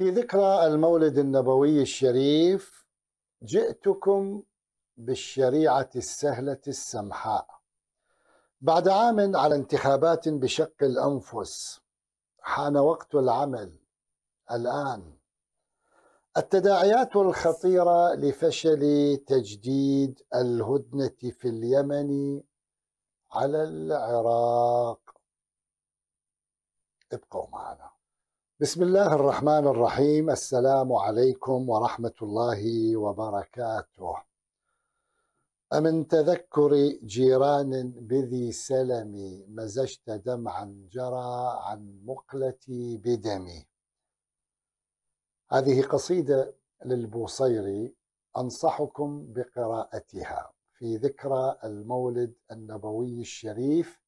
في ذكرى المولد النبوي الشريف جئتكم بالشريعة السهلة السمحاء بعد عام على انتخابات بشق الأنفس حان وقت العمل الآن التداعيات الخطيرة لفشل تجديد الهدنة في اليمن على العراق ابقوا معنا بسم الله الرحمن الرحيم السلام عليكم ورحمة الله وبركاته أمن تذكر جيران بذي سلم مزجت دمعا جرى عن مقلتي بدمي هذه قصيدة للبوصيري أنصحكم بقراءتها في ذكرى المولد النبوي الشريف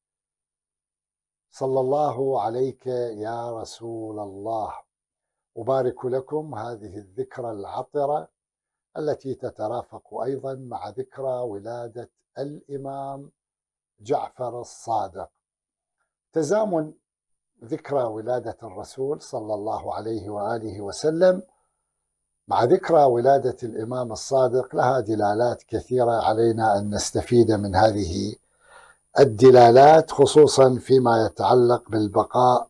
صلى الله عليك يا رسول الله أبارك لكم هذه الذكرى العطرة التي تترافق أيضا مع ذكرى ولادة الإمام جعفر الصادق تزامن ذكرى ولادة الرسول صلى الله عليه وآله وسلم مع ذكرى ولادة الإمام الصادق لها دلالات كثيرة علينا أن نستفيد من هذه الدلالات خصوصا فيما يتعلق بالبقاء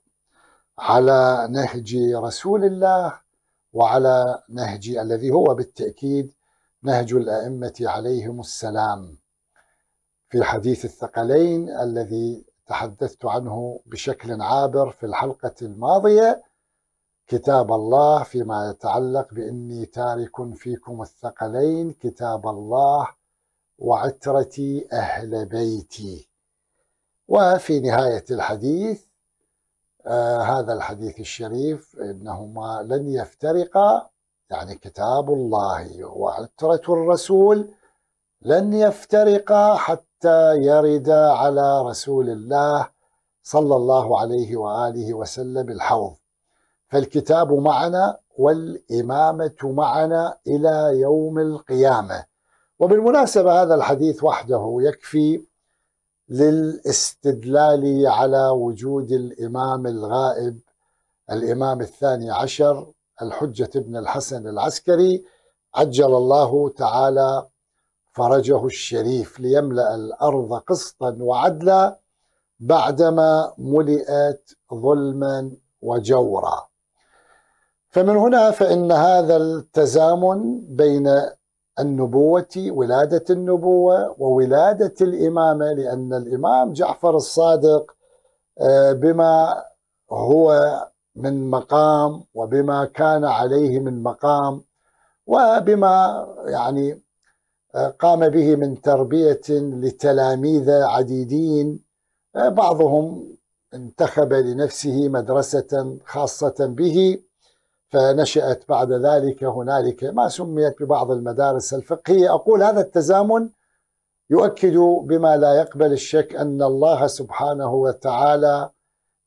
على نهج رسول الله وعلى نهج الذي هو بالتأكيد نهج الأئمة عليهم السلام في حديث الثقلين الذي تحدثت عنه بشكل عابر في الحلقة الماضية كتاب الله فيما يتعلق بإني تارك فيكم الثقلين كتاب الله وعترتي أهل بيتي وفي نهاية الحديث آه هذا الحديث الشريف إنهما لن يفترقا يعني كتاب الله وعترة الرسول لن يفترقا حتى يردا على رسول الله صلى الله عليه وآله وسلم الحوض فالكتاب معنا والإمامة معنا إلى يوم القيامة وبالمناسبة هذا الحديث وحده يكفي للاستدلال على وجود الإمام الغائب الإمام الثاني عشر الحجة بن الحسن العسكري عجل الله تعالى فرجه الشريف ليملأ الأرض قسطا وعدلا بعدما ملئت ظلما وجورا فمن هنا فإن هذا التزامن بين النبوة ولادة النبوة وولادة الإمامة لأن الإمام جعفر الصادق آه، بما هو من مقام وبما كان عليه من مقام وبما يعني آه، قام به من تربية لتلاميذ عديدين آه، بعضهم انتخب لنفسه مدرسة خاصة به فنشأت بعد ذلك هنالك ما سميت ببعض المدارس الفقهية أقول هذا التزامن يؤكد بما لا يقبل الشك أن الله سبحانه وتعالى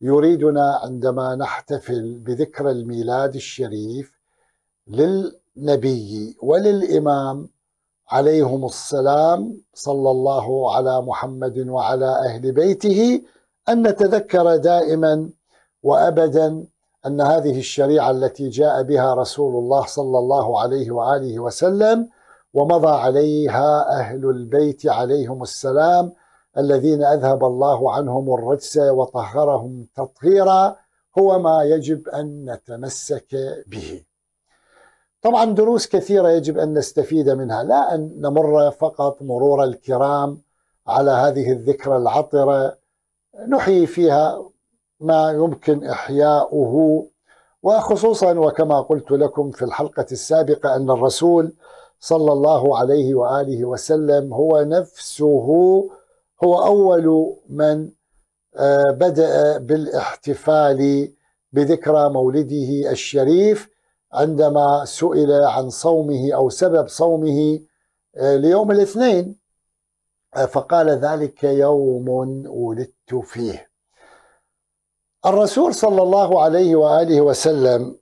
يريدنا عندما نحتفل بذكرى الميلاد الشريف للنبي وللإمام عليهم السلام صلى الله على محمد وعلى أهل بيته أن نتذكر دائما وأبدا أن هذه الشريعة التي جاء بها رسول الله صلى الله عليه وآله وسلم ومضى عليها أهل البيت عليهم السلام الذين أذهب الله عنهم الرجس وطهرهم تطهيرا هو ما يجب أن نتمسك به طبعا دروس كثيرة يجب أن نستفيد منها لا أن نمر فقط مرور الكرام على هذه الذكرى العطرة نحيي فيها ما يمكن إحياؤه وخصوصا وكما قلت لكم في الحلقة السابقة أن الرسول صلى الله عليه وآله وسلم هو نفسه هو أول من آه، بدأ بالاحتفال بذكرى مولده الشريف عندما سئل عن صومه أو سبب صومه آه، ليوم الاثنين آه، فقال ذلك يوم ولدت فيه الرسول صلى الله عليه واله وسلم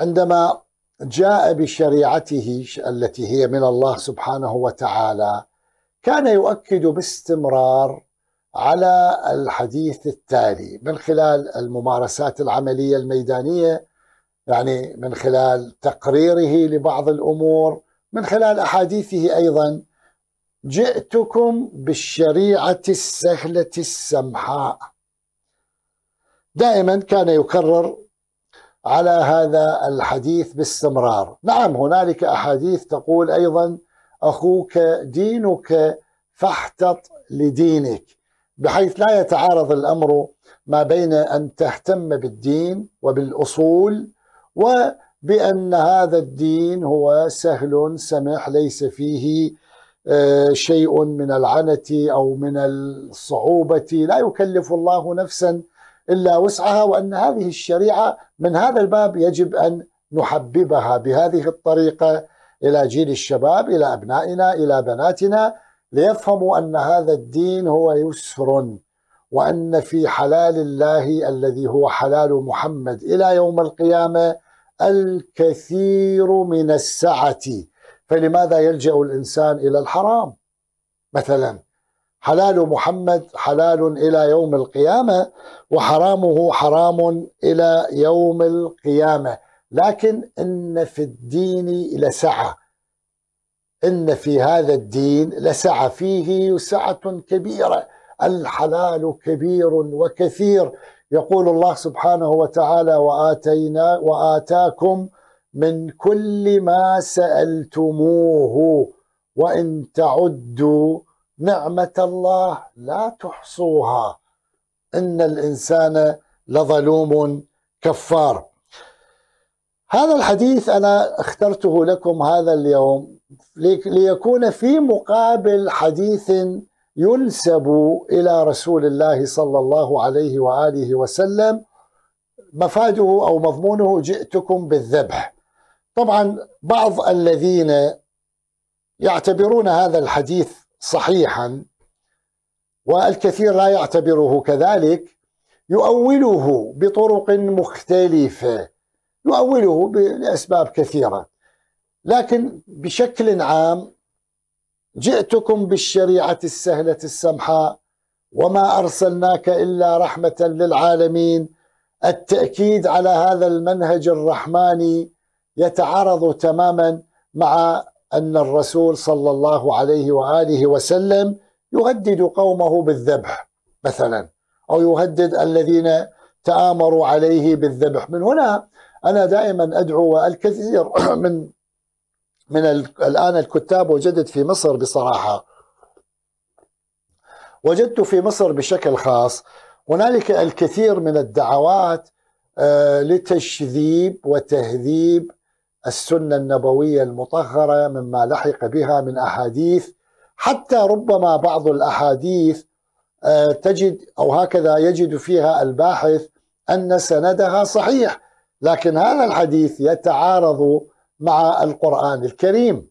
عندما جاء بشريعته التي هي من الله سبحانه وتعالى كان يؤكد باستمرار على الحديث التالي من خلال الممارسات العمليه الميدانيه يعني من خلال تقريره لبعض الامور من خلال احاديثه ايضا جئتكم بالشريعه السهله السمحاء دائما كان يكرر على هذا الحديث باستمرار نعم هنالك أحاديث تقول أيضا أخوك دينك فاحتط لدينك بحيث لا يتعارض الأمر ما بين أن تهتم بالدين وبالأصول وبأن هذا الدين هو سهل سمح ليس فيه آه، شيء من العنة أو من الصعوبة لا يكلف الله نفسا إلا وسعها وأن هذه الشريعة من هذا الباب يجب أن نحببها بهذه الطريقة إلى جيل الشباب إلى أبنائنا إلى بناتنا ليفهموا أن هذا الدين هو يسر وأن في حلال الله الذي هو حلال محمد إلى يوم القيامة الكثير من السعة فلماذا يلجأ الإنسان إلى الحرام مثلاً حلال محمد حلال الى يوم القيامه وحرامه حرام الى يوم القيامه لكن ان في الدين لسعه ان في هذا الدين لسعه فيه سعه كبيره الحلال كبير وكثير يقول الله سبحانه وتعالى واتينا واتاكم من كل ما سالتموه وان تعدوا نعمة الله لا تحصوها إن الإنسان لظلوم كفار هذا الحديث أنا اخترته لكم هذا اليوم ليكون في مقابل حديث ينسب إلى رسول الله صلى الله عليه وآله وسلم مفاده أو مضمونه جئتكم بالذبح طبعا بعض الذين يعتبرون هذا الحديث صحيحا والكثير لا يعتبره كذلك يؤوله بطرق مختلفه يؤوله لاسباب كثيره لكن بشكل عام جئتكم بالشريعه السهله السمحاء وما ارسلناك الا رحمه للعالمين التاكيد على هذا المنهج الرحماني يتعارض تماما مع أن الرسول صلى الله عليه وآله وسلم يهدد قومه بالذبح مثلا أو يهدد الذين تآمروا عليه بالذبح من هنا أنا دائما أدعو الكثير من من الآن الكتاب وجدت في مصر بصراحة وجدت في مصر بشكل خاص هنالك الكثير من الدعوات آه، لتشذيب وتهذيب السنة النبوية المطهرة مما لحق بها من أحاديث حتى ربما بعض الأحاديث آه، تجد أو هكذا يجد فيها الباحث أن سندها صحيح لكن هذا الحديث يتعارض مع القرآن الكريم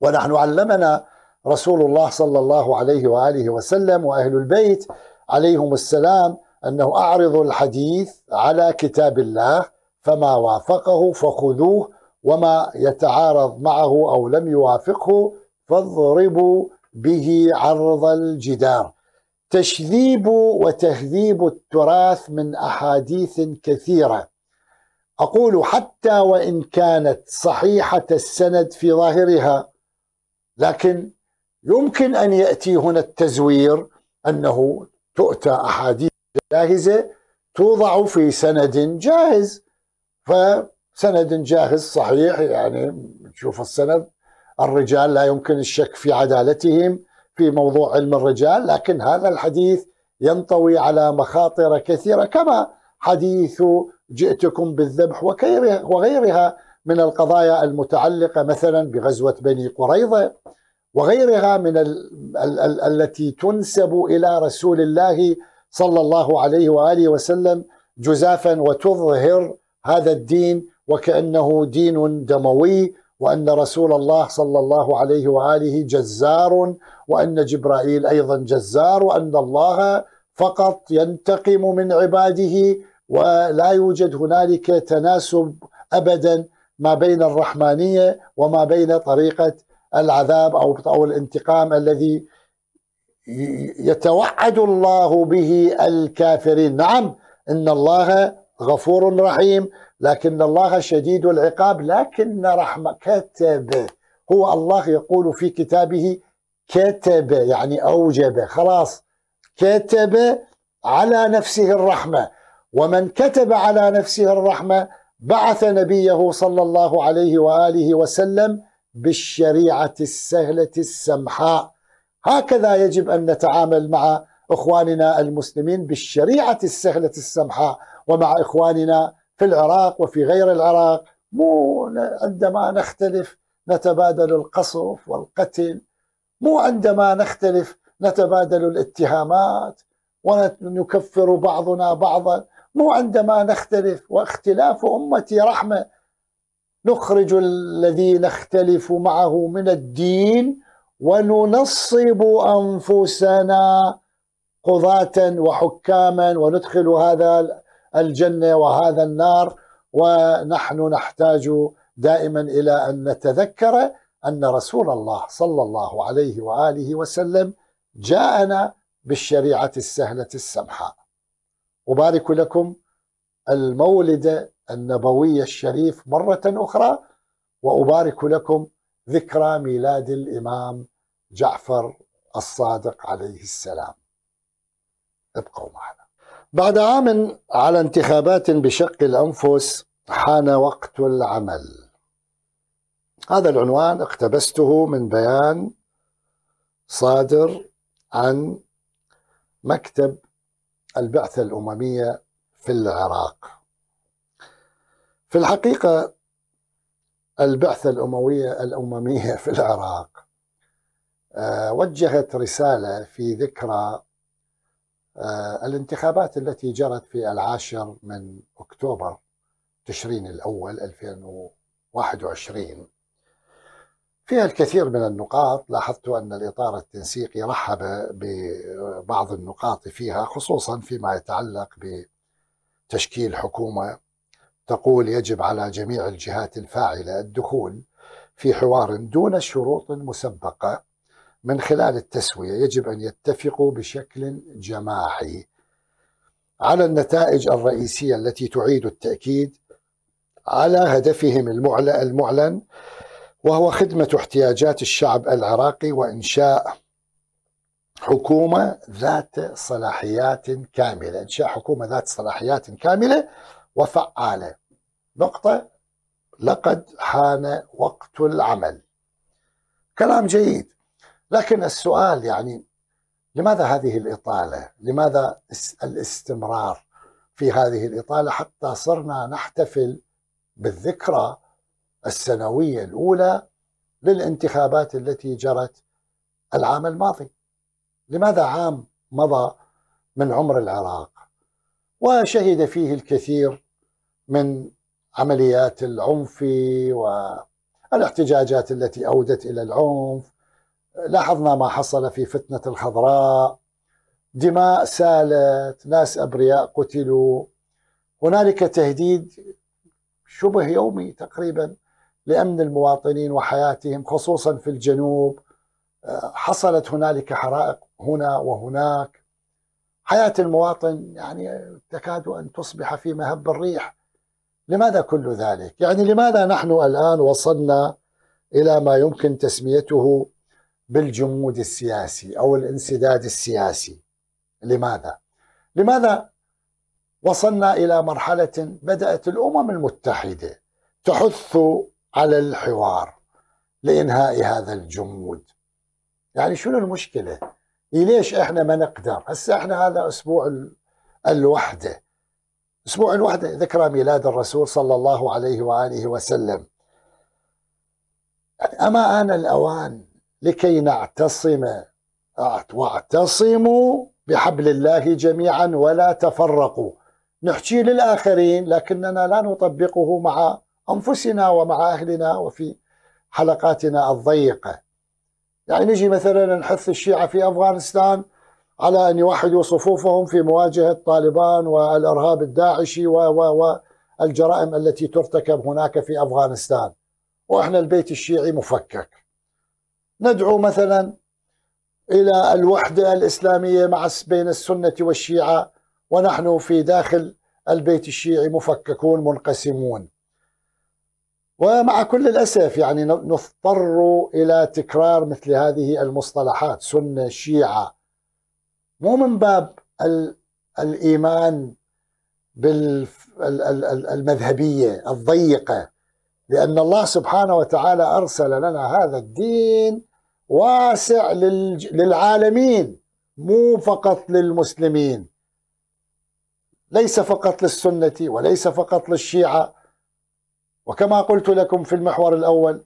ونحن علمنا رسول الله صلى الله عليه وآله وسلم وأهل البيت عليهم السلام أنه أعرض الحديث على كتاب الله فما وافقه فخذوه وما يتعارض معه أو لم يوافقه فاضربوا به عرض الجدار تشذيب وتهذيب التراث من أحاديث كثيرة أقول حتى وإن كانت صحيحة السند في ظاهرها لكن يمكن أن يأتي هنا التزوير أنه تؤتى أحاديث جاهزة توضع في سند جاهز ف سند جاهز صحيح يعني تشوف السند الرجال لا يمكن الشك في عدالتهم في موضوع علم الرجال لكن هذا الحديث ينطوي على مخاطر كثيره كما حديث جئتكم بالذبح وغيرها من القضايا المتعلقه مثلا بغزوه بني قريظه وغيرها من الـ الـ الـ التي تنسب الى رسول الله صلى الله عليه واله وسلم جزافا وتظهر هذا الدين وكأنه دين دموي وأن رسول الله صلى الله عليه وآله جزار وأن جبرائيل أيضا جزار وأن الله فقط ينتقم من عباده ولا يوجد هنالك تناسب أبدا ما بين الرحمانية وما بين طريقة العذاب أو أو الانتقام الذي يتوعد الله به الكافرين نعم إن الله غفور رحيم لكن الله شديد العقاب لكن رحمة كتب هو الله يقول في كتابه كتب يعني أوجب خلاص كتب على نفسه الرحمة ومن كتب على نفسه الرحمة بعث نبيه صلى الله عليه وآله وسلم بالشريعة السهلة السمحاء هكذا يجب أن نتعامل مع إخواننا المسلمين بالشريعة السهلة السمحاء ومع إخواننا في العراق وفي غير العراق مو عندما نختلف نتبادل القصف والقتل مو عندما نختلف نتبادل الاتهامات ونكفر بعضنا بعضا مو عندما نختلف واختلاف امتي رحمه نخرج الذي نختلف معه من الدين وننصب انفسنا قضاة وحكاما وندخل هذا الجنه وهذا النار ونحن نحتاج دائما الى ان نتذكر ان رسول الله صلى الله عليه واله وسلم جاءنا بالشريعه السهله السمحه. ابارك لكم المولد النبوي الشريف مره اخرى وابارك لكم ذكرى ميلاد الامام جعفر الصادق عليه السلام. ابقوا معنا. بعد عام على انتخابات بشق الأنفس حان وقت العمل هذا العنوان اقتبسته من بيان صادر عن مكتب البعثة الأممية في العراق في الحقيقة البعثة الأموية الأممية في العراق آه، وجهت رسالة في ذكرى آه، الانتخابات التي جرت في العاشر من أكتوبر تشرين الأول 2021 فيها الكثير من النقاط لاحظت أن الإطار التنسيقي رحب ببعض النقاط فيها خصوصا فيما يتعلق بتشكيل حكومة تقول يجب على جميع الجهات الفاعلة الدخول في حوار دون شروط مسبقة من خلال التسوية يجب أن يتفقوا بشكل جماعي على النتائج الرئيسية التي تعيد التأكيد على هدفهم المعلن وهو خدمة احتياجات الشعب العراقي وإنشاء حكومة ذات صلاحيات كاملة إنشاء حكومة ذات صلاحيات كاملة وفعالة نقطة لقد حان وقت العمل كلام جيد لكن السؤال يعني لماذا هذه الإطالة؟ لماذا الاستمرار في هذه الإطالة حتى صرنا نحتفل بالذكرى السنوية الأولى للانتخابات التي جرت العام الماضي لماذا عام مضى من عمر العراق وشهد فيه الكثير من عمليات العنف والاحتجاجات التي أودت إلى العنف لاحظنا ما حصل في فتنة الخضراء دماء سالت ناس أبرياء قتلوا هنالك تهديد شبه يومي تقريبا لأمن المواطنين وحياتهم خصوصا في الجنوب حصلت هنالك حرائق هنا وهناك حياة المواطن يعني تكاد أن تصبح في مهب الريح لماذا كل ذلك؟ يعني لماذا نحن الآن وصلنا إلى ما يمكن تسميته بالجمود السياسي او الانسداد السياسي. لماذا؟ لماذا وصلنا الى مرحله بدات الامم المتحده تحث على الحوار لانهاء هذا الجمود. يعني شنو المشكله؟ إيه ليش احنا ما نقدر؟ هسه احنا هذا اسبوع الوحده. اسبوع الوحده ذكرى ميلاد الرسول صلى الله عليه واله وسلم. يعني أما آن الأوان لكي نعتصم واعتصموا بحبل الله جميعا ولا تفرقوا نحكي للآخرين لكننا لا نطبقه مع أنفسنا ومع أهلنا وفي حلقاتنا الضيقة يعني نجي مثلا نحث الشيعة في أفغانستان على أن يوحدوا صفوفهم في مواجهة طالبان والإرهاب الداعشي والجرائم التي ترتكب هناك في أفغانستان وإحنا البيت الشيعي مفكك ندعو مثلا الى الوحده الاسلاميه مع بين السنه والشيعه ونحن في داخل البيت الشيعي مفككون منقسمون ومع كل الاسف يعني نضطر الى تكرار مثل هذه المصطلحات سنه شيعه مو من باب الايمان بالمذهبيه الضيقه لأن الله سبحانه وتعالى أرسل لنا هذا الدين واسع للعالمين مو فقط للمسلمين ليس فقط للسنة وليس فقط للشيعة وكما قلت لكم في المحور الأول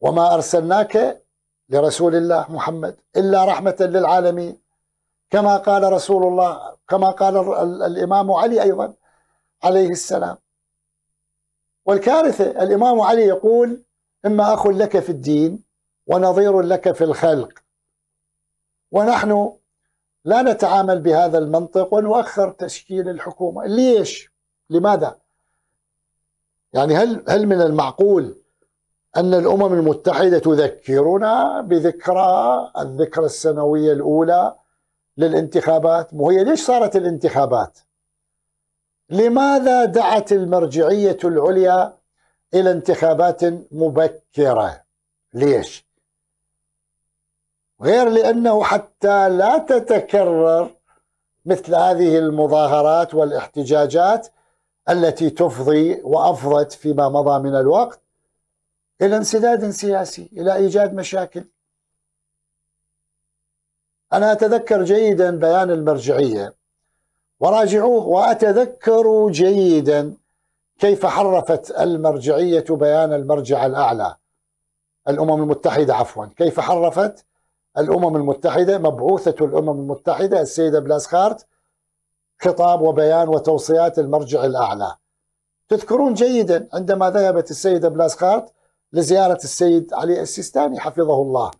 وما أرسلناك لرسول الله محمد إلا رحمة للعالمين كما قال رسول الله كما قال الإمام علي أيضا عليه السلام والكارثة الإمام علي يقول إما أخ لك في الدين ونظير لك في الخلق ونحن لا نتعامل بهذا المنطق ونؤخر تشكيل الحكومة ليش؟ لماذا؟ يعني هل هل من المعقول أن الأمم المتحدة تذكرنا بذكرى الذكرى السنوية الأولى للانتخابات؟ وهي ليش صارت الانتخابات؟ لماذا دعت المرجعية العليا إلى انتخابات مبكرة ليش؟ غير لأنه حتى لا تتكرر مثل هذه المظاهرات والاحتجاجات التي تفضي وافضت فيما مضى من الوقت الى انسداد سياسي الى ايجاد مشاكل انا اتذكر جيدا بيان المرجعيه وراجعوه وأتذكروا جيدا كيف حرفت المرجعية بيان المرجع الأعلى الأمم المتحدة عفوا كيف حرفت الأمم المتحدة مبعوثة الأمم المتحدة السيدة بلاسخارت خطاب وبيان وتوصيات المرجع الأعلى تذكرون جيدا عندما ذهبت السيدة بلاسخارت لزيارة السيد علي السيستاني حفظه الله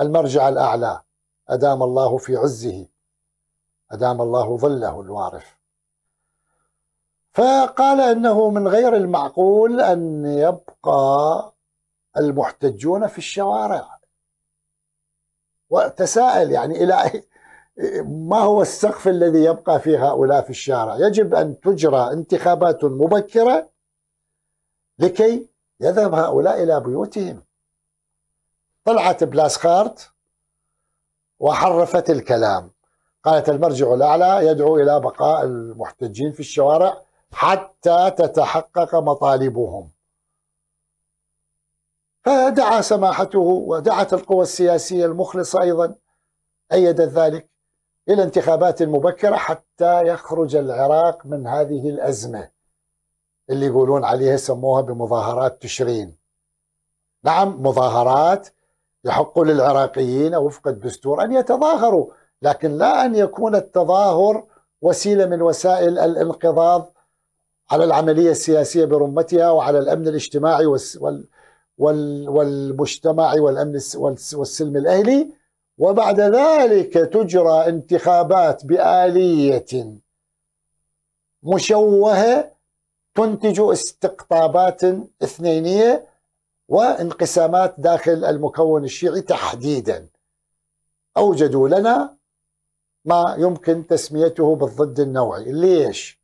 المرجع الأعلى أدام الله في عزه أدام الله ظله الوارف فقال أنه من غير المعقول أن يبقى المحتجون في الشوارع وتساءل يعني إلى ما هو السقف الذي يبقى فيه هؤلاء في الشارع يجب أن تجرى انتخابات مبكرة لكي يذهب هؤلاء إلى بيوتهم طلعت بلاسخارت وحرفت الكلام قالت المرجع الأعلى يدعو إلى بقاء المحتجين في الشوارع حتى تتحقق مطالبهم فدعا سماحته ودعت القوى السياسية المخلصة أيضا أيدت ذلك إلى انتخابات مبكرة حتى يخرج العراق من هذه الأزمة اللي يقولون عليها سموها بمظاهرات تشرين نعم مظاهرات يحق للعراقيين وفق الدستور أن يتظاهروا لكن لا أن يكون التظاهر وسيلة من وسائل الانقضاض على العملية السياسية برمتها وعلى الأمن الاجتماعي والمجتمع والأمن والسلم الأهلي وبعد ذلك تجرى انتخابات بآلية مشوهة تنتج استقطابات اثنينية وانقسامات داخل المكون الشيعي تحديدا أوجدوا لنا ما يمكن تسميته بالضد النوعي ليش؟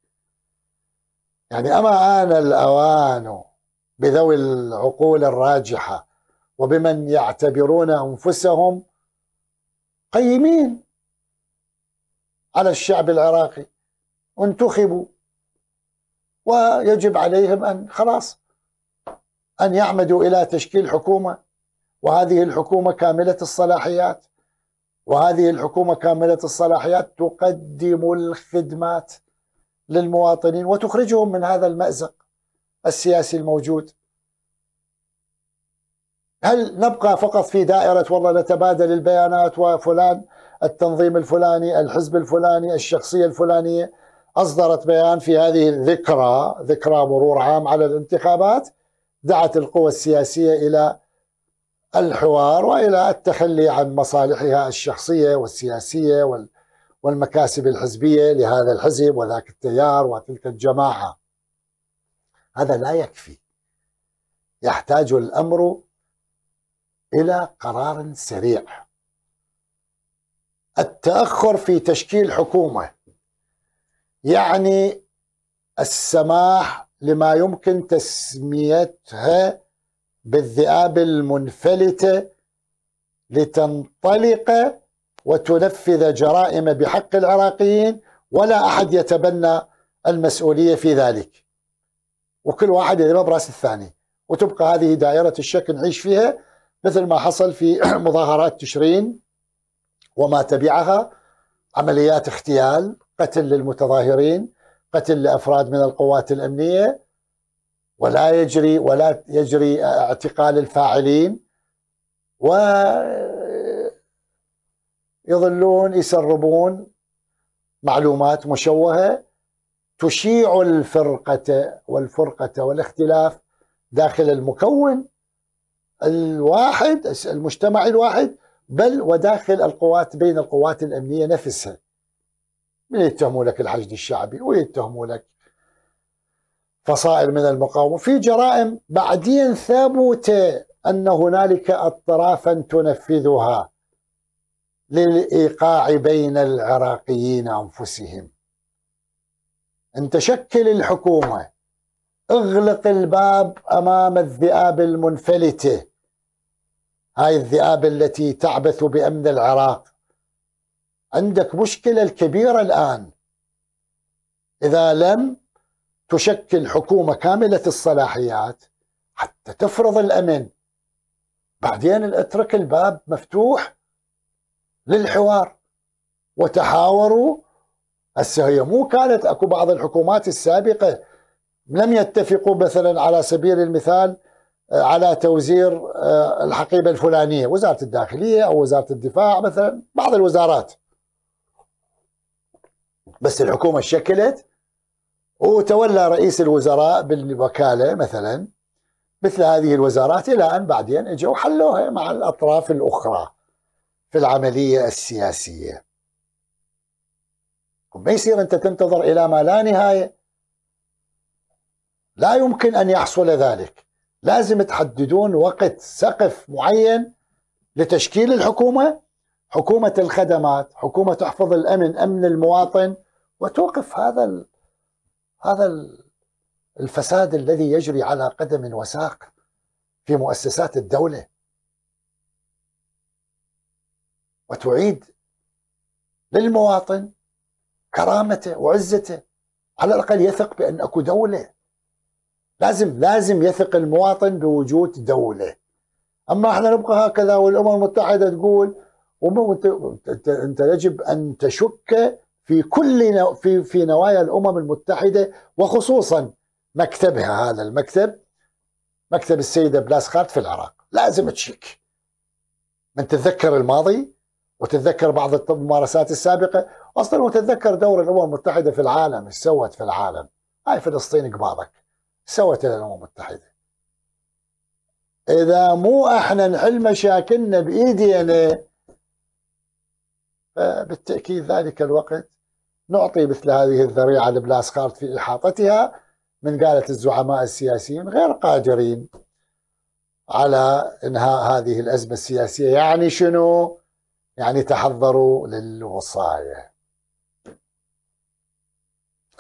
يعني أما آن الأوان بذوي العقول الراجحة وبمن يعتبرون أنفسهم قيمين على الشعب العراقي انتخبوا ويجب عليهم أن خلاص أن يعمدوا إلى تشكيل حكومة وهذه الحكومة كاملة الصلاحيات وهذه الحكومة كاملة الصلاحيات تقدم الخدمات للمواطنين وتخرجهم من هذا المأزق السياسي الموجود هل نبقى فقط في دائرة والله نتبادل البيانات وفلان التنظيم الفلاني الحزب الفلاني الشخصية الفلانية أصدرت بيان في هذه الذكرى ذكرى مرور عام على الانتخابات دعت القوى السياسية إلى الحوار والى التخلي عن مصالحها الشخصيه والسياسيه والمكاسب الحزبيه لهذا الحزب وذاك التيار وتلك الجماعه. هذا لا يكفي. يحتاج الامر الى قرار سريع. التاخر في تشكيل حكومه يعني السماح لما يمكن تسميتها بالذئاب المنفلته لتنطلق وتنفذ جرائم بحق العراقيين ولا احد يتبنى المسؤوليه في ذلك. وكل واحد يذهب براس الثاني وتبقى هذه دائره الشك نعيش فيها مثل ما حصل في مظاهرات تشرين وما تبعها عمليات اغتيال، قتل للمتظاهرين، قتل لافراد من القوات الامنيه، ولا يجري ولا يجري اعتقال الفاعلين ويظلون يسربون معلومات مشوهه تشيع الفرقه والفرقه والاختلاف داخل المكون الواحد المجتمع الواحد بل وداخل القوات بين القوات الامنيه نفسها من يتهموا لك الحشد الشعبي ويتهموا لك فصائل من المقاومة في جرائم بعدين ثبت أن هنالك أطرافا تنفذها للإيقاع بين العراقيين أنفسهم أنت شكل الحكومة اغلق الباب أمام الذئاب المنفلتة هاي الذئاب التي تعبث بأمن العراق عندك مشكلة الكبيرة الآن إذا لم تشكل حكومة كاملة الصلاحيات حتى تفرض الأمن بعدين اترك الباب مفتوح للحوار وتحاوروا هسه هي مو كانت اكو بعض الحكومات السابقه لم يتفقوا مثلا على سبيل المثال آه، على توزير آه، الحقيبه الفلانيه، وزاره الداخليه او وزاره الدفاع مثلا، بعض الوزارات. بس الحكومه شكلت وتولى رئيس الوزراء بالوكاله مثلا مثل هذه الوزارات الى ان بعدين اجوا حلوها مع الاطراف الاخرى في العمليه السياسيه. ما يصير انت تنتظر الى ما لا نهايه. لا يمكن ان يحصل ذلك. لازم تحددون وقت سقف معين لتشكيل الحكومه، حكومه الخدمات، حكومه تحفظ الامن، امن المواطن وتوقف هذا هذا الفساد الذي يجري على قدم وساق في مؤسسات الدولة وتعيد للمواطن كرامته وعزته على الأقل يثق بأن أكو دولة لازم لازم يثق المواطن بوجود دولة أما احنا نبقى هكذا والأمم المتحدة تقول انت, انت يجب أن تشك في كل نو... في في نوايا الامم المتحده وخصوصا مكتبها هذا المكتب مكتب السيده بلاسخارت في العراق لازم تشيك من تتذكر الماضي وتتذكر بعض الممارسات السابقه اصلا وتتذكر دور الامم المتحده في العالم ايش سوت في العالم هاي فلسطين قباضك سوت الامم المتحده اذا مو احنا نحل مشاكلنا بايدينا فبالتاكيد ذلك الوقت نعطي مثل هذه الذريعة لبلاسكارت في إحاطتها من قالة الزعماء السياسيين غير قادرين على إنهاء هذه الأزمة السياسية يعني شنو؟ يعني تحضروا للوصاية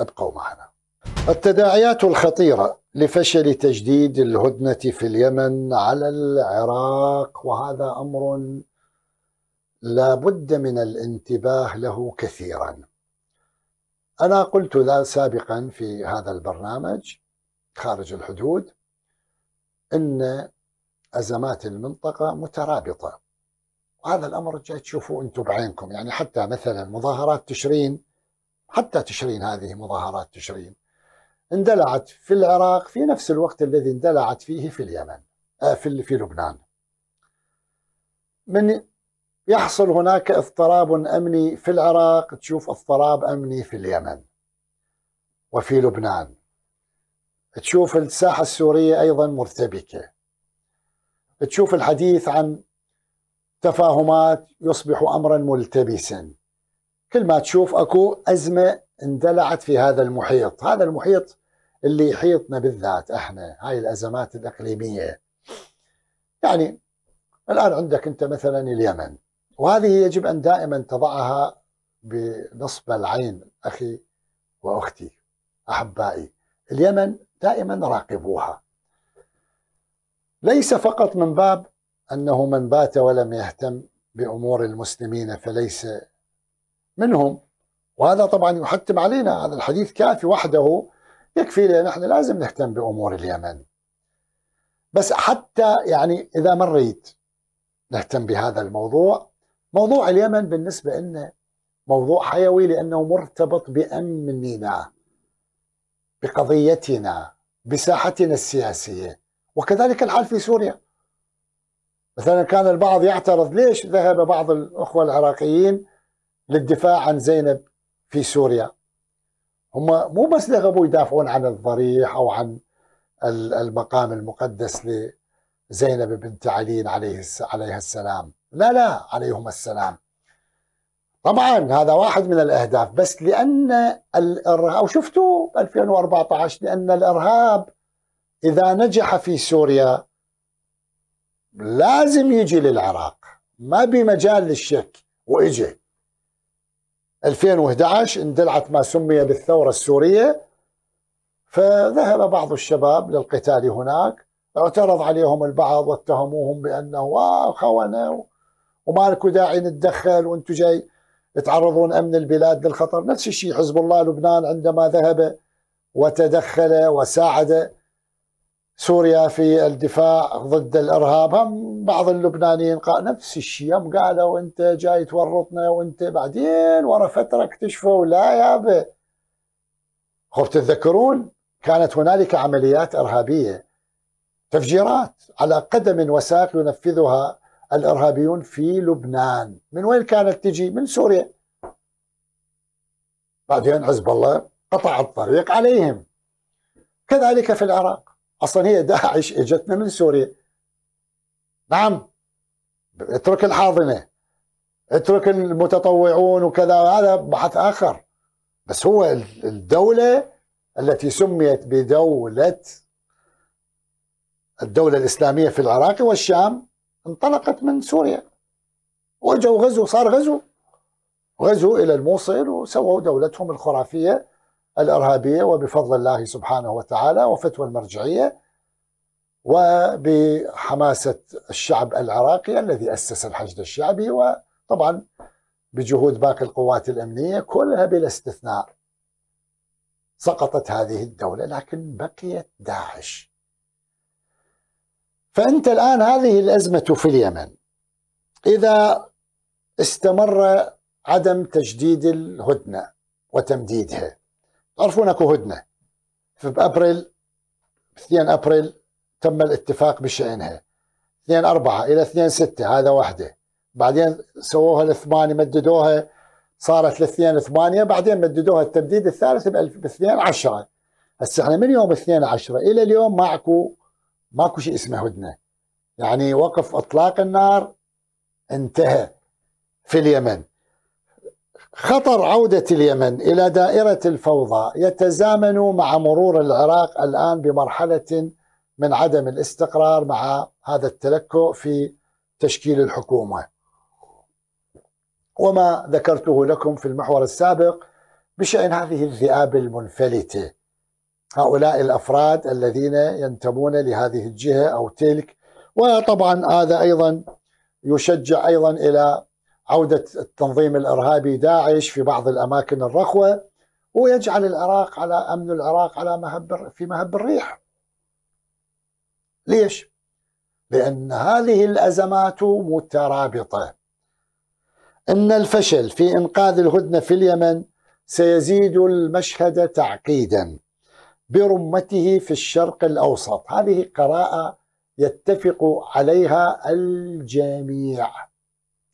ابقوا معنا التداعيات الخطيرة لفشل تجديد الهدنة في اليمن على العراق وهذا أمر لا بد من الانتباه له كثيرا أنا قلت سابقا في هذا البرنامج خارج الحدود أن أزمات المنطقة مترابطة وهذا الأمر جاي تشوفوا أنتم بعينكم يعني حتى مثلا مظاهرات تشرين حتى تشرين هذه مظاهرات تشرين اندلعت في العراق في نفس الوقت الذي اندلعت فيه في اليمن آه، في لبنان من يحصل هناك اضطراب امني في العراق تشوف اضطراب امني في اليمن وفي لبنان تشوف الساحه السوريه ايضا مرتبكه تشوف الحديث عن تفاهمات يصبح امرا ملتبسا كل ما تشوف اكو ازمه اندلعت في هذا المحيط هذا المحيط اللي يحيطنا بالذات احنا هاي الازمات الاقليميه يعني الان عندك انت مثلا اليمن وهذه يجب أن دائما تضعها بنصب العين أخي وأختي أحبائي اليمن دائما راقبوها ليس فقط من باب أنه من بات ولم يهتم بأمور المسلمين فليس منهم وهذا طبعا يحتم علينا هذا الحديث كافي وحده يكفي لنا نحن لازم نهتم بأمور اليمن بس حتى يعني إذا مريت نهتم بهذا الموضوع موضوع اليمن بالنسبة لنا موضوع حيوي لأنه مرتبط بأمننا بقضيتنا بساحتنا السياسية وكذلك الحال في سوريا مثلا كان البعض يعترض ليش ذهب بعض الأخوة العراقيين للدفاع عن زينب في سوريا هم مو بس ذهبوا يدافعون عن الضريح أو عن المقام المقدس لزينب بنت علي عليه عليها السلام لا لا عليهم السلام طبعا هذا واحد من الاهداف بس لان الارهاب وشفتوا 2014 لان الارهاب اذا نجح في سوريا لازم يجي للعراق ما بمجال للشك واجي 2011 اندلعت ما سمي بالثوره السوريه فذهب بعض الشباب للقتال هناك اعترض عليهم البعض واتهموهم بانه خونه وما لكم داعي نتدخل وانتم جاي تعرضون امن البلاد للخطر نفس الشيء حزب الله لبنان عندما ذهب وتدخل وساعد سوريا في الدفاع ضد الارهاب هم بعض اللبنانيين قال نفس الشيء هم قالوا انت جاي تورطنا وانت بعدين ورا فتره اكتشفوا لا يابا خوف تتذكرون كانت هنالك عمليات ارهابيه تفجيرات على قدم وساق ينفذها الإرهابيون في لبنان من وين كانت تجي؟ من سوريا بعدين حزب الله قطع الطريق عليهم كذلك في العراق أصلا هي داعش إجتنا من سوريا نعم اترك الحاضنة اترك المتطوعون وكذا هذا بحث آخر بس هو الدولة التي سميت بدولة الدولة الإسلامية في العراق والشام انطلقت من سوريا وجوا غزو صار غزو غزو إلى الموصل وسووا دولتهم الخرافية الإرهابية وبفضل الله سبحانه وتعالى وفتوى المرجعية وبحماسة الشعب العراقي الذي أسس الحشد الشعبي وطبعا بجهود باقي القوات الأمنية كلها بلا استثناء سقطت هذه الدولة لكن بقيت داعش فأنت الآن هذه الأزمة في اليمن إذا استمر عدم تجديد الهدنة وتمديدها تعرفون أكو هدنة فبأبريل 2 أبريل تم الاتفاق بشأنها 2 أربعة إلى 2 6 هذا وحده بعدين سووها الثمانية مددوها صارت الاثنين ثمانية بعدين مددوها التمديد الثالث بالاثنين عشرة هسه احنا من يوم الاثنين عشرة إلى اليوم ماكو ماكو شيء اسمه هدنه يعني وقف اطلاق النار انتهى في اليمن خطر عودة اليمن إلى دائرة الفوضى يتزامن مع مرور العراق الآن بمرحلة من عدم الاستقرار مع هذا التلكؤ في تشكيل الحكومة وما ذكرته لكم في المحور السابق بشأن هذه الذئاب المنفلتة هؤلاء الافراد الذين ينتمون لهذه الجهه او تلك وطبعا هذا ايضا يشجع ايضا الى عوده التنظيم الارهابي داعش في بعض الاماكن الرخوه ويجعل العراق على امن العراق على مهب في مهب الريح. ليش؟ لان هذه الازمات مترابطه. ان الفشل في انقاذ الهدنه في اليمن سيزيد المشهد تعقيدا. برمته في الشرق الاوسط هذه قراءه يتفق عليها الجميع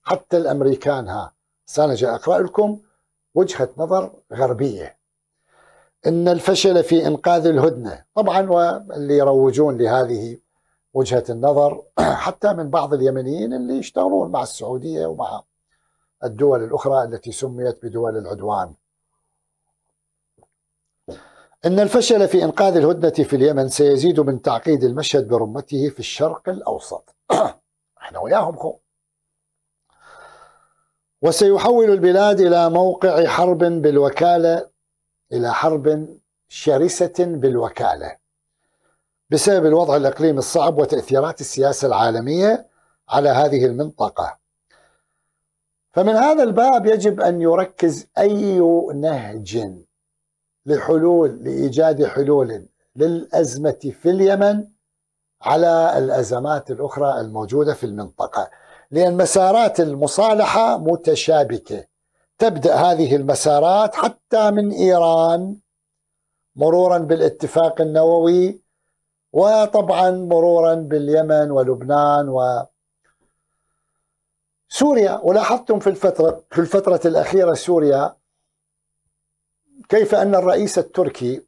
حتى الامريكان ها سانا جاء اقرا لكم وجهه نظر غربيه ان الفشل في انقاذ الهدنه طبعا واللي يروجون لهذه وجهه النظر حتى من بعض اليمنيين اللي يشتغلون مع السعوديه ومع الدول الاخرى التي سميت بدول العدوان أن الفشل في إنقاذ الهدنة في اليمن سيزيد من تعقيد المشهد برمته في الشرق الأوسط احنا وياهم خو وسيحول البلاد إلى موقع حرب بالوكالة إلى حرب شرسة بالوكالة بسبب الوضع الإقليمي الصعب وتأثيرات السياسة العالمية على هذه المنطقة فمن هذا الباب يجب أن يركز أي نهج لحلول لايجاد حلول للازمه في اليمن على الازمات الاخرى الموجوده في المنطقه لان مسارات المصالحه متشابكه تبدا هذه المسارات حتى من ايران مرورا بالاتفاق النووي وطبعا مرورا باليمن ولبنان و سوريا ولاحظتم في الفترة في الفترة الأخيرة سوريا كيف أن الرئيس التركي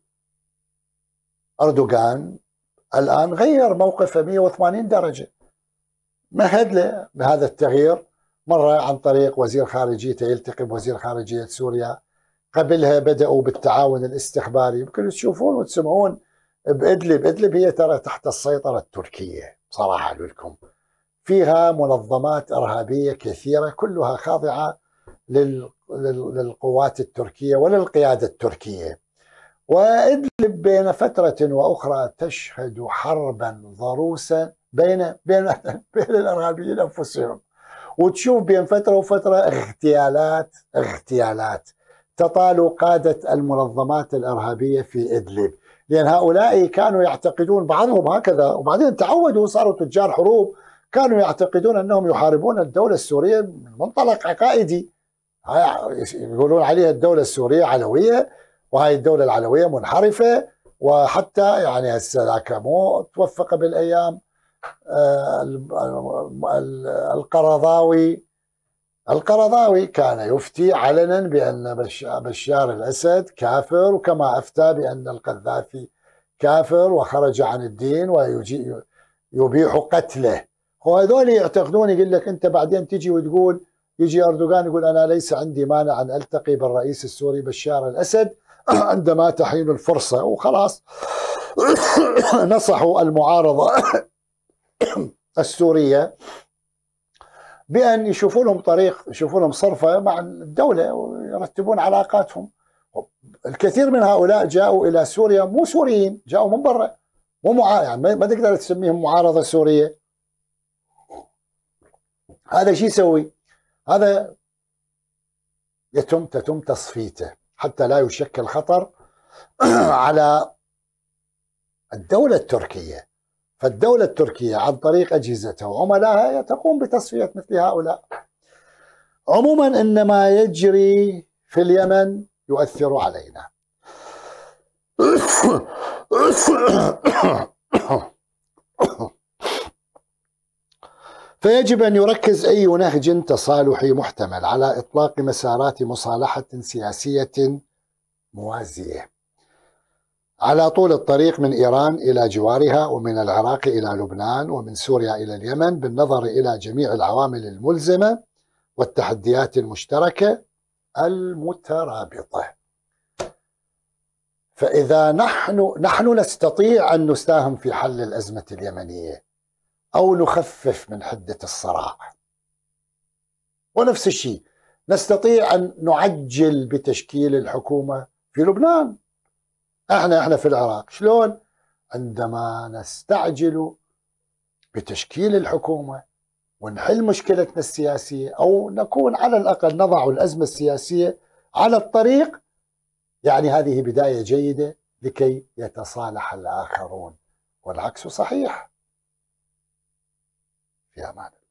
أردوغان الآن غير موقفه 180 درجة مهد له بهذا التغيير مرة عن طريق وزير خارجيته يلتقي بوزير خارجية سوريا قبلها بدأوا بالتعاون الاستخباري يمكن تشوفون وتسمعون بإدلب إدلب هي ترى تحت السيطرة التركية صراحة أقول لكم فيها منظمات إرهابية كثيرة كلها خاضعة لل للقوات التركية ولا القيادة التركية وإدلب بين فترة وأخرى تشهد حربا ضروسا بين بين بين الإرهابيين أنفسهم وتشوف بين فترة وفترة اغتيالات اغتيالات تطال قادة المنظمات الإرهابية في إدلب لأن هؤلاء كانوا يعتقدون بعضهم هكذا وبعدين تعودوا وصاروا تجار حروب كانوا يعتقدون أنهم يحاربون الدولة السورية من منطلق عقائدي يقولون عليها الدولة السورية علوية وهي الدولة العلوية منحرفة وحتى يعني هسه ذاك مو توفق بالايام آه، القرضاوي القرضاوي كان يفتي علنا بان بشار الاسد كافر وكما افتى بان القذافي كافر وخرج عن الدين ويبيح قتله وهذول يعتقدون يقول لك انت بعدين تجي وتقول يجي أردوغان يقول أنا ليس عندي مانع أن ألتقي بالرئيس السوري بشار الأسد عندما تحين الفرصة وخلاص نصحوا المعارضة السورية بأن يشوفوا لهم طريق يشوفوا لهم صرفة مع الدولة ويرتبون علاقاتهم الكثير من هؤلاء جاءوا إلى سوريا مو سوريين جاءوا من برا مو مع... يعني ما تقدر تسميهم معارضة سورية هذا شو يسوي؟ هذا يتم تتم تصفيته حتى لا يشكل خطر على الدولة التركية فالدولة التركية عن طريق أجهزتها وعملائها تقوم بتصفية مثل هؤلاء عموما إن ما يجري في اليمن يؤثر علينا فيجب أن يركز أي نهج تصالحي محتمل على إطلاق مسارات مصالحة سياسية موازية على طول الطريق من إيران إلى جوارها ومن العراق إلى لبنان ومن سوريا إلى اليمن بالنظر إلى جميع العوامل الملزمة والتحديات المشتركة المترابطة فإذا نحن نحن نستطيع أن نساهم في حل الأزمة اليمنية أو نخفف من حدة الصراع ونفس الشيء نستطيع أن نعجل بتشكيل الحكومة في لبنان احنا احنا في العراق شلون عندما نستعجل بتشكيل الحكومه ونحل مشكلتنا السياسيه او نكون على الاقل نضع الازمه السياسيه على الطريق يعني هذه بدايه جيده لكي يتصالح الاخرون والعكس صحيح Ya, man